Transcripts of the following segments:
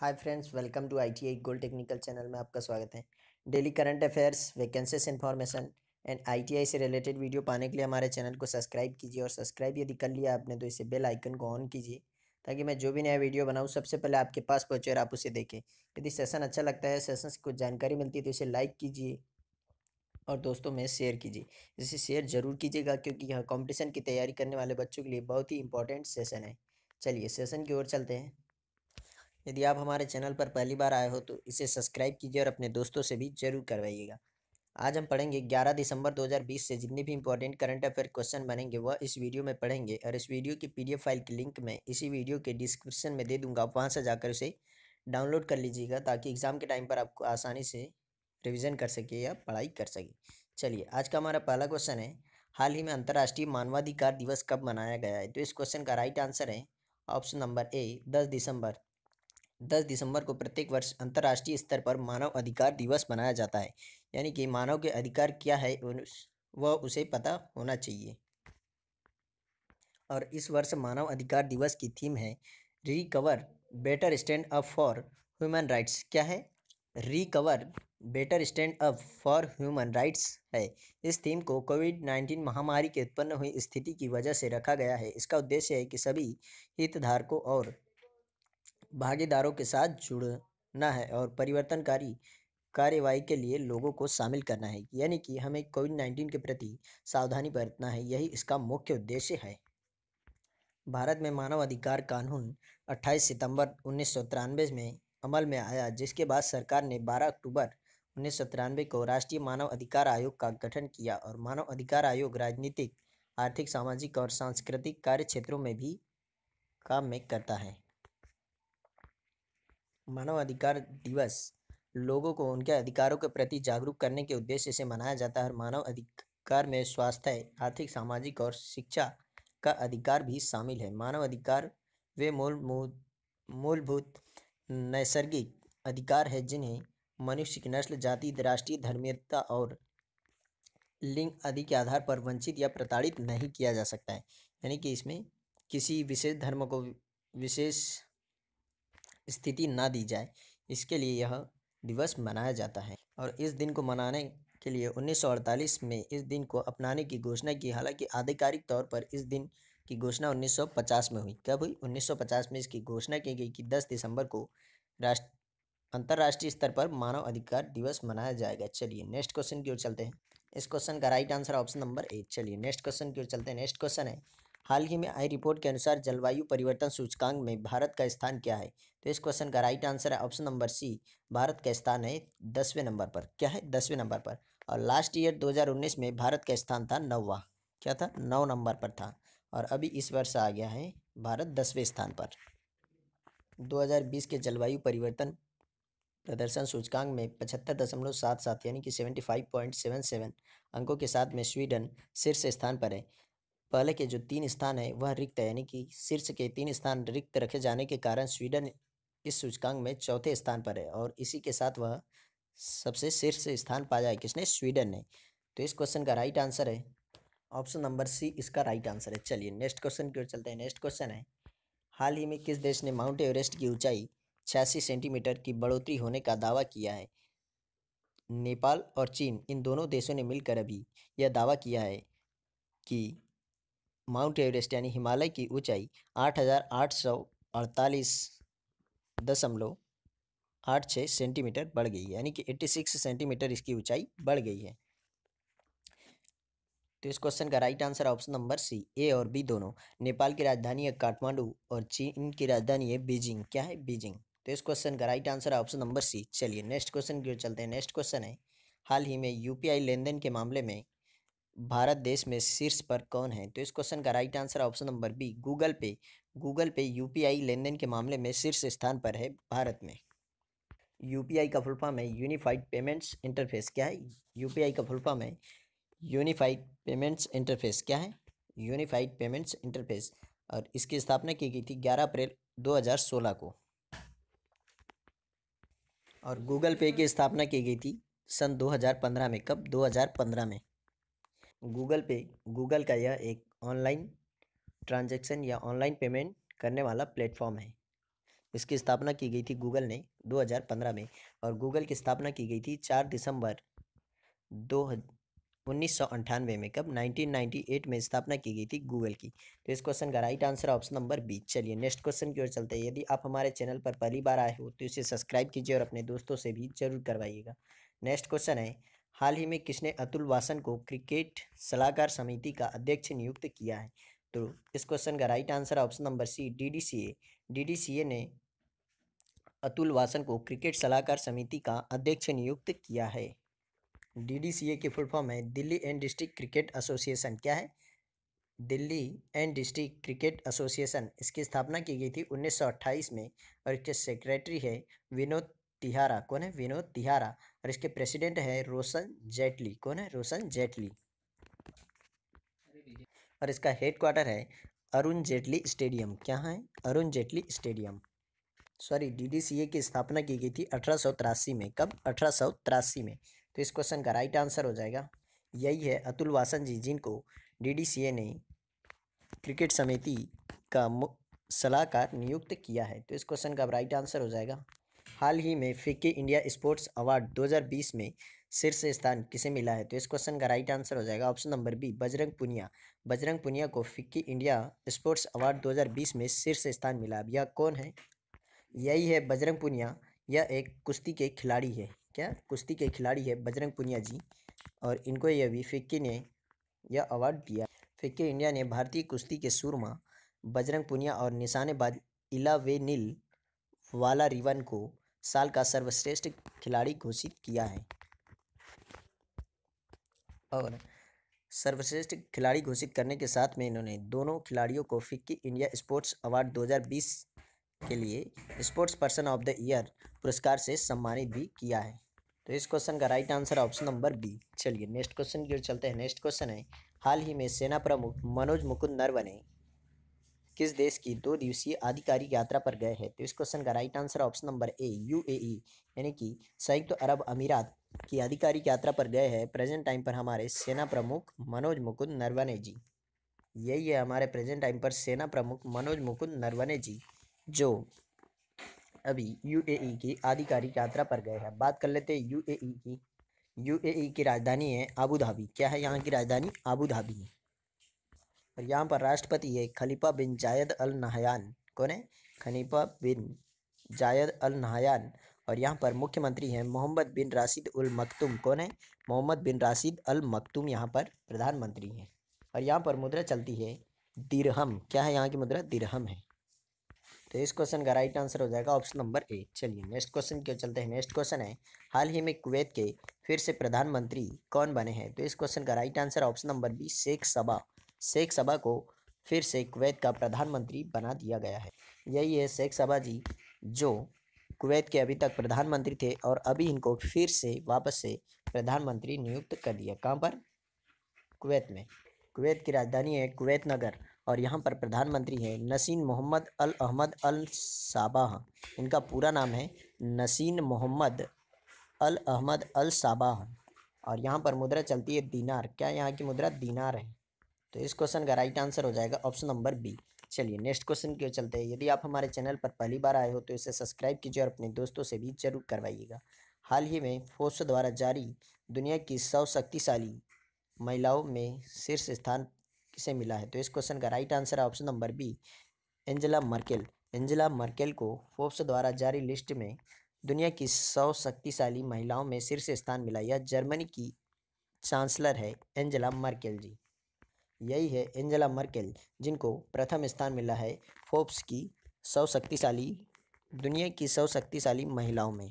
hi friends welcome to ITI gold technical channel में आपका स्वागत है daily current affairs vacancies information and ITI से रिलेटेड वीडियो पाने के लिए हमारे चैनल को सब्सक्राइब कीजिए और सब्सक्राइब यदि कर लिया आपने तो इसे बेल आइकन को ऑन कीजिए ताकि मैं जो भी नया वीडियो बनाऊँ सबसे पहले आपके पास पहुँचे और आप उसे देखें यदि सेसन अच्छा लगता है सेशन से कुछ जानकारी मिलती है तो इसे लाइक कीजिए और दोस्तों में शेयर कीजिए इसे शेयर जरूर कीजिएगा क्योंकि यह कॉम्पिटिशन की तैयारी करने वाले बच्चों के लिए बहुत ही इंपॉर्टेंट सेसन है चलिए सेसन की ओर चलते हैं यदि आप हमारे चैनल पर पहली बार आए हो तो इसे सब्सक्राइब कीजिए और अपने दोस्तों से भी जरूर करवाइएगा आज हम पढ़ेंगे 11 दिसंबर 2020 से जितने भी इंपॉर्टेंट करंट अफेयर क्वेश्चन बनेंगे वह इस वीडियो में पढ़ेंगे और इस वीडियो की पी फाइल की लिंक मैं इसी वीडियो के डिस्क्रिप्शन में दे दूंगा आप वहाँ से जाकर उसे डाउनलोड कर लीजिएगा ताकि एग्ज़ाम के टाइम पर आपको आसानी से रिविज़न कर सके या पढ़ाई कर सके चलिए आज का हमारा पहला क्वेश्चन है हाल ही में अंतर्राष्ट्रीय मानवाधिकार दिवस कब मनाया गया है तो इस क्वेश्चन का राइट आंसर है ऑप्शन नंबर ए दस दिसंबर दस दिसंबर को प्रत्येक वर्ष अंतर्राष्ट्रीय स्तर पर मानव अधिकार दिवस मनाया जाता है यानी कि मानव के अधिकार क्या है वह उसे पता होना चाहिए और इस वर्ष मानव अधिकार दिवस की थीम है recover better stand up for human rights क्या है recover better stand up for human rights है इस थीम को कोविड नाइन्टीन महामारी के उत्पन्न हुई स्थिति की वजह से रखा गया है इसका उद्देश्य है कि सभी हितधारकों और भागीदारों के साथ जुड़ना है और परिवर्तनकारी कार्यवाही के लिए लोगों को शामिल करना है यानी कि हमें कोविड नाइन्टीन के प्रति सावधानी बरतना है यही इसका मुख्य उद्देश्य है भारत में मानव अधिकार कानून 28 सितंबर उन्नीस में अमल में आया जिसके बाद सरकार ने 12 अक्टूबर उन्नीस को राष्ट्रीय मानव अधिकार आयोग का गठन किया और मानव अधिकार आयोग राजनीतिक आर्थिक सामाजिक और सांस्कृतिक कार्य क्षेत्रों में भी काम में करता है मानव अधिकार दिवस लोगों को उनके अधिकारों के प्रति जागरूक करने के उद्देश्य से मनाया जाता है मानव अधिकार में स्वास्थ्य आर्थिक सामाजिक और शिक्षा का अधिकार भी शामिल है मानव अधिकार वे मूल मूलभूत नैसर्गिक अधिकार है जिन्हें मनुष्य की नस्ल जाति राष्ट्रीय धर्मीयता और लिंग आदि के आधार पर वंचित या प्रताड़ित नहीं किया जा सकता है यानी कि इसमें किसी विशेष धर्म को विशेष स्थिति ना दी जाए इसके लिए यह दिवस मनाया जाता है और इस दिन को मनाने के लिए 1948 में इस दिन को अपनाने की घोषणा की हालांकि आधिकारिक तौर पर इस दिन की घोषणा 1950 में हुई कब हुई 1950 में इसकी घोषणा की गई कि 10 दिसंबर को राष्ट्र अंतर्राष्ट्रीय स्तर पर मानव अधिकार दिवस मनाया जाएगा चलिए नेक्स्ट क्वेश्चन की ओर चलते हैं इस क्वेश्चन का right answer option number A चलिए नेक्स्ट क्वेश्चन की ओर चलते हैं नेक्स्ट क्वेश्चन है हाल ही में आई रिपोर्ट के अनुसार जलवायु परिवर्तन सूचकांक में भारत का स्थान क्या है तो इस क्वेश्चन का राइट आंसर है ऑप्शन नंबर सी भारत का स्थान है दसवें नंबर पर क्या है दसवें नंबर पर और लास्ट ईयर 2019 में भारत का स्थान था नौवा क्या था नौ नंबर पर था और अभी इस वर्ष आ गया है भारत दसवें स्थान पर 2020 के जलवायु परिवर्तन प्रदर्शन सूचकांक में पचहत्तर दशमलव सात सात यानी कि seventy five point seven seven अंकों के साथ में स्वीडन शीर्ष स्थान पर है पहले के जो तीन स्थान है वह रिक्त है यानी कि शीर्ष के तीन स्थान रिक्त रखे जाने के कारण स्वीडन इस सूचकांक में चौथे स्थान पर है और इसी के साथ वह सबसे शीर्ष स्थान पाया है किसने स्वीडन ने तो इस क्वेश्चन का राइट आंसर है ऑप्शन नंबर सी इसका राइट आंसर है चलिए नेक्स्ट क्वेश्चन की ओर चलते हैं नेक्स्ट क्वेश्चन है हाल ही में किस देश ने माउंट एवरेस्ट की ऊंचाई छियासी सेंटीमीटर की बढ़ोतरी होने का दावा किया है नेपाल और चीन इन दोनों देशों ने मिलकर अभी यह दावा किया है कि माउंट एवरेस्ट यानी हिमालय की ऊंचाई आठ हज़ार आठ सौ अड़तालीस दशमलव आठ छः सेंटीमीटर बढ़ गई है यानी कि एट्टी सिक्स सेंटीमीटर इसकी ऊंचाई बढ़ गई है तो इस क्वेश्चन का right answer option number C A और बी दोनों नेपाल की राजधानी है काठमांडू और चीन की राजधानी है बीजिंग क्या है बीजिंग तो इस क्वेश्चन का राइट आंसर है ऑप्शन नंबर सी चलिए नेक्स्ट क्वेश्चन की ओर चलते हैं नेक्स्ट क्वेश्चन है हाल ही में यूपीआई लेनदेन के मामले में भारत देश में शीर्ष पर कौन है तो इस क्वेश्चन का right answer option number B Google Pay Google Pay UPI लेनदेन के मामले में शीर्ष स्थान पर है भारत में यूपीआई का फुल फॉर्म है यूनिफाइड पेमेंट्स इंटरफेस क्या है यूपीआई का फुल फॉर्म है यूनिफाइड पेमेंट्स इंटरफेस क्या है यूनिफाइड पेमेंट्स इंटरफेस और इसकी स्थापना की गई थी ग्यारह अप्रैल 2016 को और गूगल पे की स्थापना की गई थी सन 2015 में कब 2015 में गूगल पे गूगल का यह एक ऑनलाइन ट्रांजैक्शन या ऑनलाइन पेमेंट करने वाला प्लेटफॉर्म है इसकी स्थापना की गई थी गूगल ने 2015 में और गूगल की स्थापना की गई थी 4 दिसंबर दो उन्नीस में कब 1998 में स्थापना की गई थी गूगल की तो इस क्वेश्चन का right answer option number B चलिए नेक्स्ट क्वेश्चन की ओर चलते हैं यदि आप हमारे चैनल पर पहली बार आए हो तो इसे सब्सक्राइब कीजिए और अपने दोस्तों से भी जरूर करवाइएगा नेक्स्ट क्वेश्चन है हाल ही में किसने अतुल वासन को क्रिकेट सलाहकार समिति का अध्यक्ष नियुक्त किया है तो इस क्वेश्चन का right answer option number C DDCA DDCA ने अतुल वासन को क्रिकेट सलाहकार समिति का अध्यक्ष नियुक्त किया है डीडीसीए की फुल फॉर्म है Delhi and district cricket association क्या है Delhi and district cricket association इसकी स्थापना की गई थी 1928 में और इसके सेक्रेटरी है विनोद तिहारा कौन है विनोद तिहारा और इसके प्रेसिडेंट है रोशन जेटली कौन है रोशन जेटली और इसका हेड क्वार्टर है अरुण जेटली स्टेडियम क्या है Arun Jaitley stadium sorry DDCA की स्थापना की गई थी अठारह में कब अठारह में तो इस क्वेश्चन का राइट आंसर हो जाएगा यही है अतुल वासन जी जिनको डीडीसीए ने क्रिकेट समिति का सलाहकार नियुक्त किया है तो इस क्वेश्चन का राइट आंसर हो जाएगा हाल ही में फिक्की इंडिया स्पोर्ट्स अवार्ड 2020 में शीर्ष स्थान किसे मिला है तो इस क्वेश्चन का राइट आंसर हो जाएगा option number B Bajrang Punia Bajrang Punia को फिक्की इंडिया स्पोर्ट्स अवार्ड 2020 में शीर्ष स्थान मिला अब यह कौन है यही है बजरंग पुनिया यह एक कुश्ती के खिलाड़ी है क्या कुश्ती के खिलाड़ी है बजरंग पुनिया जी और इनको यह भी फिक्की ने यह अवार्ड दिया फिक्की इंडिया ने भारतीय कुश्ती के सुरमा बजरंग पुनिया और निशानेबाज इलावेनिल वाला रिवन को साल का सर्वश्रेष्ठ खिलाड़ी घोषित किया है और सर्वश्रेष्ठ खिलाड़ी घोषित करने के साथ में इन्होंने दोनों खिलाड़ियों को फिक्की इंडिया स्पोर्ट्स अवार्ड 2020 के लिए sports person of the year पुरस्कार से सम्मानित भी किया है तो इस क्वेश्चन का right answer option number B चलिए नेक्स्ट क्वेश्चन की ओर चलते हैं नेक्स्ट क्वेश्चन है हाल ही में सेना प्रमुख मनोज मुकुंद नरवने किस देश की दो दिवसीय आधिकारिक यात्रा पर गए हैं तो इस क्वेश्चन का right answer option number A U यानी कि संयुक्त अरब अमीरात की आधिकारिक यात्रा पर गए हैं प्रेजेंट टाइम पर हमारे सेना प्रमुख मनोज मुकुंद नरवने जी यही है हमारे प्रेजेंट टाइम पर सेना प्रमुख मनोज मुकुंद नरवने जी जो अभी यू e की आधिकारिक यात्रा पर गए हैं बात कर लेते हैं यू e की यू e की राजधानी है आबू धाबी क्या है यहाँ की राजधानी आबू धाबी और यहाँ पर राष्ट्रपति है खलीफा बिन जायद अल नहयान कौन है खलीफा बिन जायद अल नहयान और यहाँ पर मुख्यमंत्री हैं मोहम्मद बिन राशिद उल मखतुम कौन है मोहम्मद बिन राशिद अल मखतुम यहाँ पर प्रधानमंत्री हैं और यहाँ पर मुद्रा चलती है दिरहम क्या है यहाँ की मुद्रा दिरहम है तो इस क्वेश्चन का राइट आंसर हो जाएगा ऑप्शन नंबर ए चलिए नेक्स्ट क्वेश्चन क्यों चलते हैं नेक्स्ट क्वेश्चन है हाल ही में कुवैत के फिर से प्रधानमंत्री कौन बने हैं तो इस क्वेश्चन का right answer option number B Sheikh Sabah Sheikh Sabah को फिर से कुवैत का प्रधानमंत्री बना दिया गया है यही है शेख सभा जी जो कुवैत के अभी तक प्रधानमंत्री थे और अभी इनको फिर से वापस से प्रधानमंत्री नियुक्त कर दिया कहाँ पर कुवैत में कुवैत की राजधानी है कुवैत नगर और यहाँ पर प्रधानमंत्री है नसीन मोहम्मद अल अहमद अल साबाह इनका पूरा नाम है नसीन मोहम्मद अल अहमद अल साबाह और यहाँ पर मुद्रा चलती है दीनार क्या यहाँ की मुद्रा दीनार है तो इस क्वेश्चन का राइट आंसर हो जाएगा ऑप्शन नंबर बी चलिए नेक्स्ट क्वेश्चन की ओर चलते हैं यदि आप हमारे चैनल पर पहली बार आए हो तो इसे सब्सक्राइब कीजिए और अपने दोस्तों से भी जरूर करवाइएगा हाल ही में फोर्स द्वारा जारी दुनिया की सौ शक्तिशाली महिलाओं में शीर्ष स्थान किसे मिला है तो इस क्वेश्चन का राइट आंसर है option number B Angela Merkel Angela Merkel को फोर्स द्वारा जारी लिस्ट में दुनिया की सौ शक्तिशाली महिलाओं में शीर्ष स्थान मिला यह जर्मनी की चांसलर है एंजेला मर्केल जी यही है एंजेला मर्केल जिनको प्रथम स्थान मिला है फोर्ब्स की सौ शक्तिशाली दुनिया की सौ शक्तिशाली महिलाओं में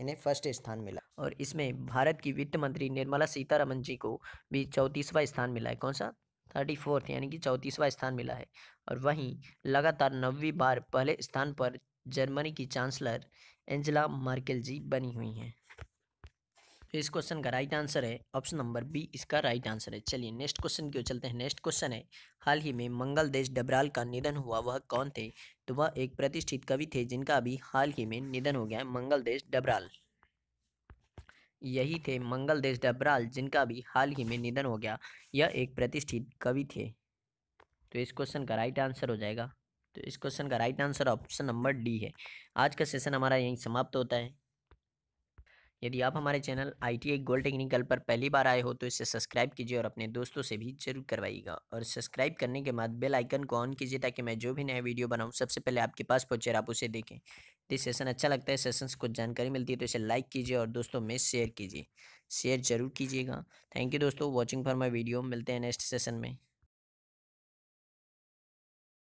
इन्हें फर्स्ट स्थान मिला और इसमें भारत की वित्त मंत्री निर्मला सीतारमन जी को भी चौंतीसवां स्थान मिला है कौन सा थर्टी फोर्थ यानी कि चौंतीसवां स्थान मिला है और वहीं लगातार नवी बार पहले स्थान पर जर्मनी की चांसलर एंजला मार्केल जी बनी हुई हैं तो इस क्वेश्चन का राइट आंसर है ऑप्शन नंबर बी इसका राइट आंसर है चलिए नेक्स्ट क्वेश्चन की ओर चलते हैं नेक्स्ट क्वेश्चन है हाल ही में मंगल देश डबराल का निधन हुआ वह कौन थे तो वह एक प्रतिष्ठित कवि थे जिनका अभी हाल ही में निधन हो गया है मंगल देश डबराल यही थे मंगल देश डबराल जिनका अभी हाल ही में निधन हो गया यह एक प्रतिष्ठित कवि थे तो इस क्वेश्चन का राइट आंसर हो जाएगा तो इस क्वेश्चन का right answer option number D है आज का सेशन हमारा यहीं समाप्त होता है यदि आप हमारे channel I T I gold technical पर पहली बार आए हो तो इसे सब्सक्राइब कीजिए और अपने दोस्तों से भी जरूर करवाइएगा और सब्सक्राइब करने के बाद बेल आइकन को ऑन कीजिए ताकि मैं जो भी नया वीडियो बनाऊँ सबसे पहले आपके पास पहुँचे आप उसे देखें यदि सेशन अच्छा लगता है सेशन से कुछ जानकारी मिलती है तो इसे लाइक कीजिए और दोस्तों में शेयर कीजिए शेयर जरूर कीजिएगा थैंक यू दोस्तों वॉचिंग फॉर माई वीडियो मिलते हैं नेक्स्ट सेशन में